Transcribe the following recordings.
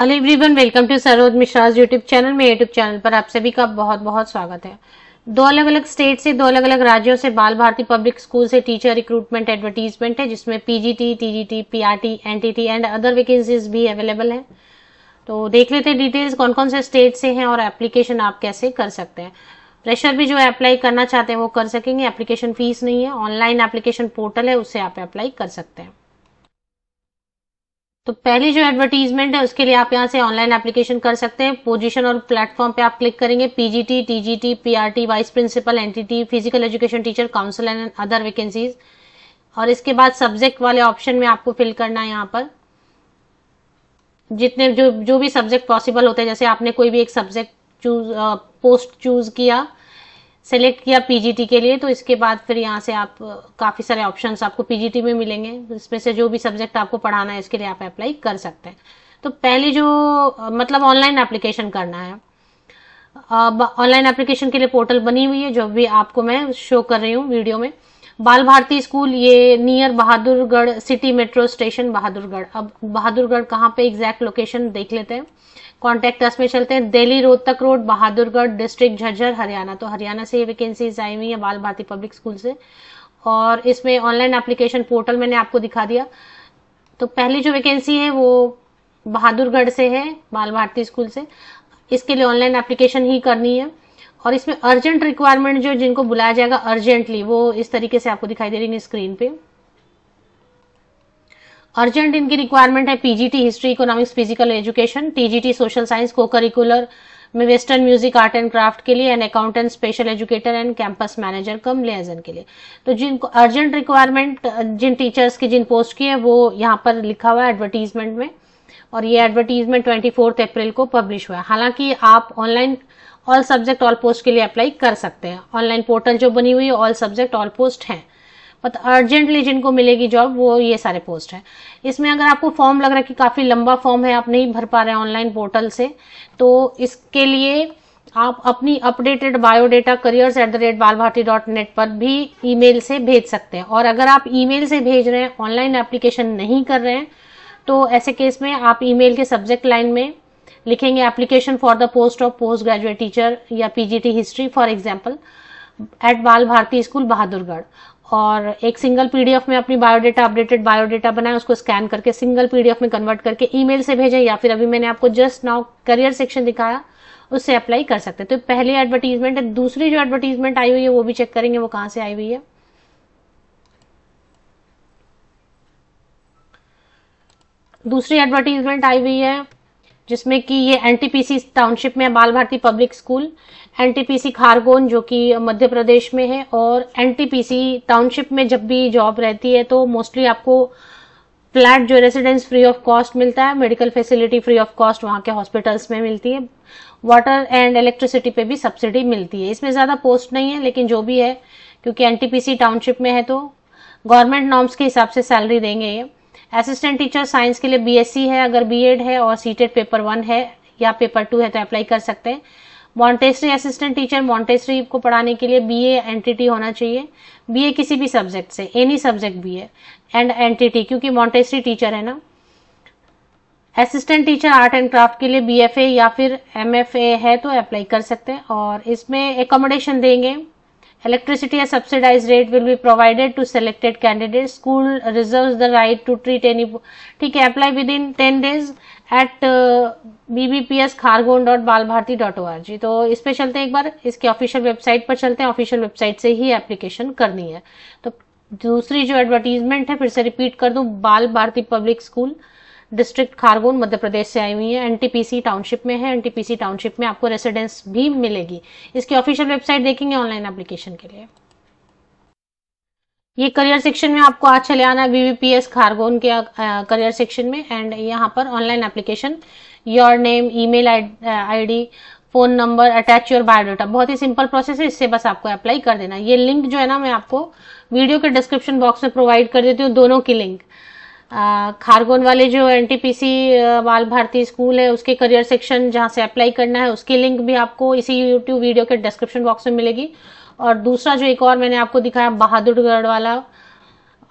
Hello everyone welcome to Saroj Mishra's YouTube channel में YouTube channel पर आप सभी का बहुत बहुत स्वागत है दो अलग अलग स्टेट से दो अलग अलग राज्यों से बाल भारती पब्लिक स्कूल से टीचर रिक्रूटमेंट एडवर्टीजमेंट है जिसमें PGT TGT PRT NTT and other vacancies भी अवेलेबल है तो देख लेते हैं डिटेल्स कौन कौन से स्टेट से है और एप्लीकेशन आप कैसे कर सकते हैं प्रेशर भी जो है अप्लाई करना चाहते हैं वो कर सकेंगे एप्लीकेशन फीस नहीं है ऑनलाइन एप्लीकेशन पोर्टल है उससे आप अप्लाई कर सकते हैं तो पहली जो एडवर्टीजमेंट है उसके लिए आप यहाँ से ऑनलाइन एप्लीकेशन कर सकते हैं पोजीशन और प्लेटफॉर्म पे आप क्लिक करेंगे PGT TGT PRT vice principal NTT physical education teacher council and other vacancies और इसके बाद सब्जेक्ट वाले ऑप्शन में आपको फिल करना है यहाँ पर जितने जो जो भी सब्जेक्ट पॉसिबल होते हैं जैसे आपने कोई भी एक सब्जेक्ट चूज पोस्ट चूज किया सेलेक्ट किया पीजीटी के लिए तो इसके बाद फिर यहाँ से आप काफ़ी सारे ऑप्शंस आपको पीजीटी में मिलेंगे इसमें से जो भी सब्जेक्ट आपको पढ़ाना है इसके लिए आप अप्लाई कर सकते हैं तो पहले जो मतलब ऑनलाइन एप्लीकेशन करना है ऑनलाइन एप्लीकेशन के लिए पोर्टल बनी हुई है जो भी आपको मैं शो कर रही हूँ वीडियो में बाल भारती स्कूल ये near Bahadurgarh city metro station Bahadurgarh अब बहादुरगढ़ कहाँ पे एग्जैक्ट लोकेशन देख लेते हैं कॉन्टेक्ट अस में चलते हैं दिल्ली रोहतक रोड बहादुरगढ़ डिस्ट्रिक्ट झज्जर हरियाणा तो हरियाणा से ये वैकेंसीज आई हुई है बाल भारती पब्लिक स्कूल से और इसमें ऑनलाइन एप्लीकेशन पोर्टल मैंने आपको दिखा दिया तो पहली जो वैकेंसी है वो बहादुरगढ़ से है बाल भारती स्कूल से इसके लिए ऑनलाइन एप्लीकेशन ही करनी है और इसमें अर्जेंट रिक्वायरमेंट जो जिनको बुलाया जाएगा अर्जेंटली वो इस तरीके से आपको दिखाई दे रही है स्क्रीन पे अर्जेंट इनकी रिक्वायरमेंट है PGT history economics physical education TGT social science co-curricular में western music art and craft के लिए and accountant special educator and campus manager cum liaison के लिए तो जिनको अर्जेंट रिक्वायरमेंट जिन टीचर्स की जिन पोस्ट की है वो यहाँ पर लिखा हुआ है एडवर्टीजमेंट में और ये एडवर्टीजमेंट ट्वेंटी फोर्थ अप्रैल को पब्लिश हुआ है हालांकि आप online all subject all post के लिए अप्लाई कर सकते हैं ऑनलाइन पोर्टल जो बनी हुई है ऑल सब्जेक्ट ऑल पोस्ट है बट अर्जेंटली जिनको मिलेगी जॉब वो ये सारे पोस्ट हैं इसमें अगर आपको फॉर्म लग रहा है कि काफ़ी लंबा फॉर्म है आप नहीं भर पा रहे हैं ऑनलाइन पोर्टल से तो इसके लिए आप अपनी updated biodata careers at the rate Bal Bharati dot net पर भी ईमेल से भेज सकते हैं और अगर आप ईमेल से भेज रहे हैं ऑनलाइन एप्लीकेशन नहीं कर रहे हैं तो ऐसे केस में आप ईमेल के सब्जेक्ट लाइन में लिखेंगे application for the post of post graduate teacher या PGT history for example at Bal Bharati school Bahadurgarh और एक सिंगल पीडीएफ में अपनी बायोडेटा अपडेटेड बायोडेटा बनाए उसको स्कैन करके सिंगल पीडीएफ में कन्वर्ट करके ईमेल से भेजें या फिर अभी मैंने आपको जस्ट नाउ करियर सेक्शन दिखाया उससे अप्लाई कर सकते हैं तो पहली एडवर्टीजमेंट है दूसरी जो एडवर्टीजमेंट आई हुई है वो भी चेक करेंगे वो कहां से आई हुई है दूसरी एडवर्टीजमेंट आई हुई है जिसमें कि ये एनटीपीसी टाउनशिप में Bal Bharati public school NTPC Khargone जो कि मध्य प्रदेश में है और एनटीपीसी टाउनशिप में जब भी जॉब रहती है तो मोस्टली आपको फ्लैट जो रेसिडेंस फ्री ऑफ कॉस्ट मिलता है medical facility free of cost वहाँ के हॉस्पिटल्स में मिलती है वाटर एंड इलेक्ट्रिसिटी पे भी सब्सिडी मिलती है इसमें ज़्यादा पोस्ट नहीं है लेकिन जो भी है क्योंकि एनटीपीसी टाउनशिप में है तो गवर्नमेंट नॉर्म्स के हिसाब से सैलरी देंगे ये असिस्टेंट टीचर साइंस के लिए बीएससी e है अगर बीएड है और सीटेड पेपर वन है या पेपर टू है तो अप्लाई कर सकते हैं मॉन्टेसरी असिस्टेंट टीचर मॉन्टेसरी को पढ़ाने के लिए बीए एनटीटी होना चाहिए बीए किसी भी सब्जेक्ट से any subject BA and NTT क्योंकि मॉन्टेसरी टीचर है ना assistant teacher art and craft के लिए बीएफए या फिर एमएफए है तो अप्लाई कर सकते हैं और इसमें एकोमोडेशन देंगे Electricity at subsidized rate will be provided to selected candidates. School reserves the right to treat any. theek hai apply within 10 days at uh, bbps.khargon.balbharti.org dot balbharti dot org. तो इस पे चलते हैं एक बार इसके ऑफिशियल वेबसाइट पर चलते हैं ऑफिशियल वेबसाइट से ही एप्लीकेशन करनी है तो दूसरी जो एडवर्टीजमेंट है फिर से रिपीट कर दूं Bal Bharati public school district Khargone Madhya Pradesh से आई हुई है एनटीपीसी टाउनशिप में है एनटीपीसी टाउनशिप में आपको रेसिडेंस भी मिलेगी इसकी ऑफिशियल वेबसाइट देखेंगे ऑनलाइन एप्लीकेशन के लिए ये करियर सेक्शन में आपको आज चले आना है वीवीपीएस खारगोन के करियर सेक्शन में एंड यहाँ पर online application your name email ID phone number attach your biodata बहुत ही सिंपल प्रोसेस है इससे बस आपको अप्लाई कर देना ये लिंक जो है ना मैं आपको वीडियो के डिस्क्रिप्शन बॉक्स में प्रोवाइड कर देती हूँ दोनों की लिंक खारगोन वाले जो एनटीपीसी बाल भारती स्कूल है उसके करियर सेक्शन जहाँ से अप्लाई करना है उसकी लिंक भी आपको इसी यूट्यूब वीडियो के डिस्क्रिप्शन बॉक्स में मिलेगी और दूसरा जो एक और मैंने आपको दिखाया बहादुरगढ़ वाला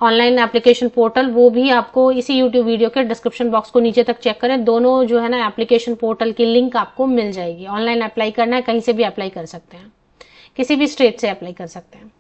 ऑनलाइन एप्लीकेशन पोर्टल वो भी आपको इसी यूट्यूब वीडियो के डिस्क्रिप्शन बॉक्स को नीचे तक चेक करें दोनों जो है ना एप्लीकेशन पोर्टल की लिंक आपको मिल जाएगी ऑनलाइन अप्लाई करना है कहीं से भी अप्लाई कर सकते हैं किसी भी स्टेट से अप्लाई कर सकते हैं